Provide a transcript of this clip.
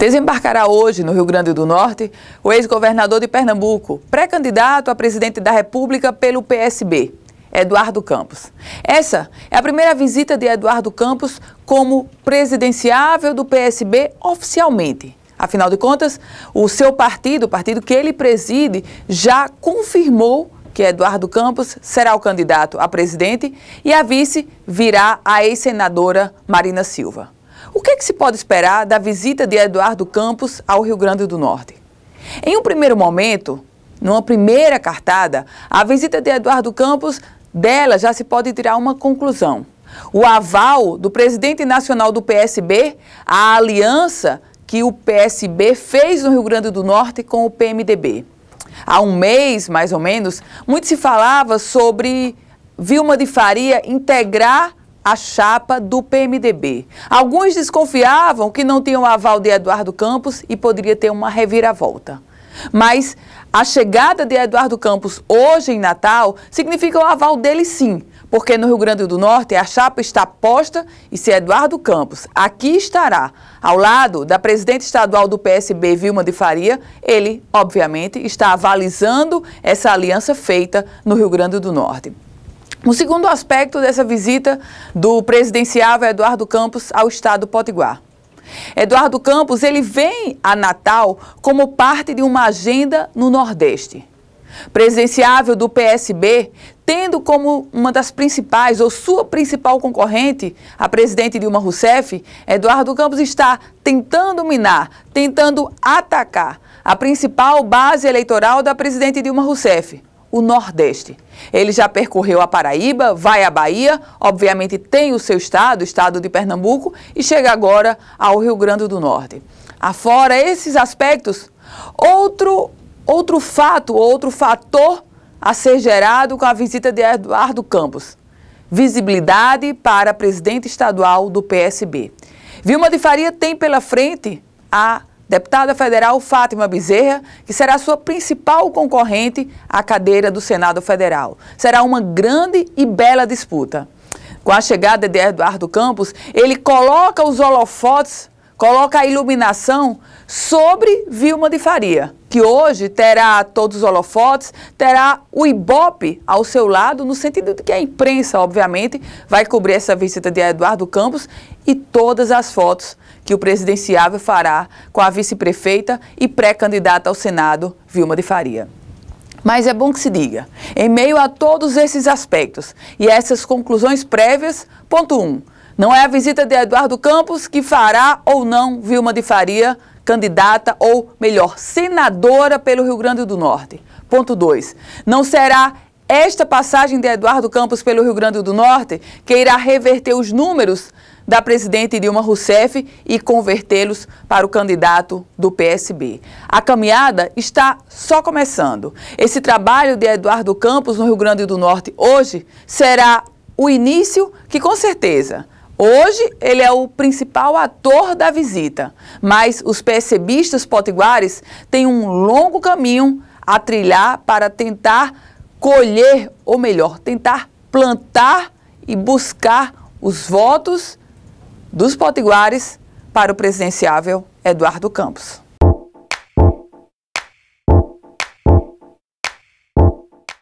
Desembarcará hoje no Rio Grande do Norte o ex-governador de Pernambuco, pré-candidato a presidente da República pelo PSB, Eduardo Campos. Essa é a primeira visita de Eduardo Campos como presidenciável do PSB oficialmente. Afinal de contas, o seu partido, o partido que ele preside, já confirmou que Eduardo Campos será o candidato a presidente e a vice virá a ex-senadora Marina Silva. O que, é que se pode esperar da visita de Eduardo Campos ao Rio Grande do Norte? Em um primeiro momento, numa primeira cartada, a visita de Eduardo Campos, dela já se pode tirar uma conclusão. O aval do presidente nacional do PSB, a aliança que o PSB fez no Rio Grande do Norte com o PMDB. Há um mês, mais ou menos, muito se falava sobre Vilma de Faria integrar a chapa do PMDB. Alguns desconfiavam que não tinha o aval de Eduardo Campos e poderia ter uma reviravolta. Mas a chegada de Eduardo Campos hoje em Natal significa o aval dele sim, porque no Rio Grande do Norte a chapa está posta e se Eduardo Campos aqui estará ao lado da presidente estadual do PSB, Vilma de Faria, ele, obviamente, está avalizando essa aliança feita no Rio Grande do Norte. O segundo aspecto dessa visita do presidenciável Eduardo Campos ao estado do Potiguar. Eduardo Campos, ele vem a Natal como parte de uma agenda no Nordeste. Presidenciável do PSB, tendo como uma das principais ou sua principal concorrente a presidente Dilma Rousseff, Eduardo Campos está tentando minar, tentando atacar a principal base eleitoral da presidente Dilma Rousseff, o Nordeste. Ele já percorreu a Paraíba, vai à Bahia, obviamente tem o seu estado, o estado de Pernambuco, e chega agora ao Rio Grande do Norte. Afora esses aspectos, outro, outro fato, outro fator a ser gerado com a visita de Eduardo Campos. Visibilidade para presidente estadual do PSB. Vilma de Faria tem pela frente a deputada federal Fátima Bezerra, que será sua principal concorrente à cadeira do Senado Federal. Será uma grande e bela disputa. Com a chegada de Eduardo Campos, ele coloca os holofotes, coloca a iluminação sobre Vilma de Faria que hoje terá todos os holofotes, terá o Ibope ao seu lado, no sentido de que a imprensa, obviamente, vai cobrir essa visita de Eduardo Campos e todas as fotos que o presidenciável fará com a vice-prefeita e pré-candidata ao Senado, Vilma de Faria. Mas é bom que se diga, em meio a todos esses aspectos e essas conclusões prévias, ponto 1. Um, não é a visita de Eduardo Campos que fará ou não Vilma de Faria candidata ou, melhor, senadora pelo Rio Grande do Norte. Ponto 2. Não será esta passagem de Eduardo Campos pelo Rio Grande do Norte que irá reverter os números da presidente Dilma Rousseff e convertê-los para o candidato do PSB. A caminhada está só começando. Esse trabalho de Eduardo Campos no Rio Grande do Norte hoje será o início que, com certeza, Hoje, ele é o principal ator da visita, mas os percebistas potiguares têm um longo caminho a trilhar para tentar colher, ou melhor, tentar plantar e buscar os votos dos potiguares para o presidenciável Eduardo Campos.